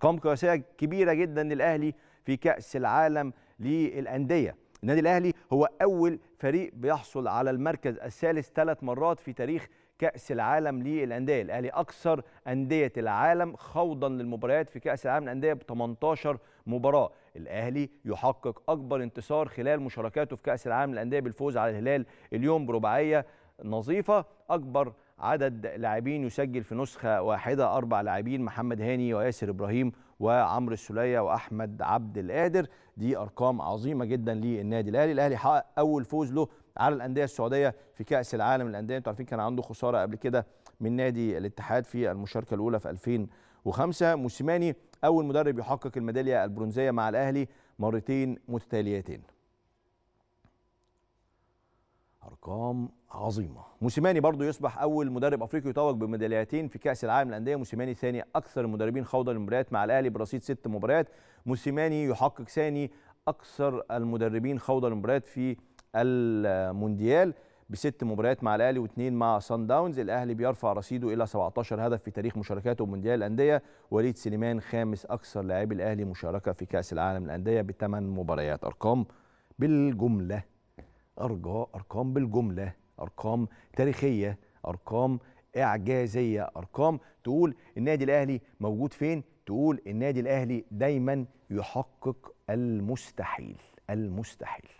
قام قياسيه كبيره جدا للاهلي في كاس العالم للانديه النادي الاهلي هو اول فريق بيحصل على المركز الثالث ثلاث مرات في تاريخ كاس العالم للانديه الاهلي اكثر انديه العالم خوضا للمباريات في كاس العالم للانديه ب 18 مباراه الاهلي يحقق اكبر انتصار خلال مشاركاته في كاس العالم للانديه بالفوز على الهلال اليوم برباعيه نظيفه اكبر عدد لاعبين يسجل في نسخه واحده اربع لاعبين محمد هاني وياسر ابراهيم وعمرو السلية واحمد عبد القادر دي ارقام عظيمه جدا للنادي الاهلي الاهلي حقق اول فوز له على الانديه السعوديه في كاس العالم للانديه انتوا عارفين كان عنده خساره قبل كده من نادي الاتحاد في المشاركه الاولى في 2005 موسيماني اول مدرب يحقق الميداليه البرونزيه مع الاهلي مرتين متتاليتين ارقام عظيمه موسيماني برضو يصبح اول مدرب افريقي يتوج بميداليتين في كاس العالم للانديه موسيماني ثاني اكثر المدربين خوضا للمباريات مع الاهلي برصيد ست مباريات موسيماني يحقق ثاني اكثر المدربين خوضا للمباريات في المونديال بست مباريات مع الاهلي واثنين مع سان داونز الاهلي بيرفع رصيده الى 17 هدف في تاريخ مشاركاته بمونديال الانديه وليد سليمان خامس اكثر لاعبي الاهلي مشاركه في كاس العالم للانديه بثمان مباريات ارقام بالجمله ارقام بالجمله ارقام تاريخيه ارقام اعجازيه ارقام تقول النادي الاهلي موجود فين تقول النادي الاهلي دايما يحقق المستحيل المستحيل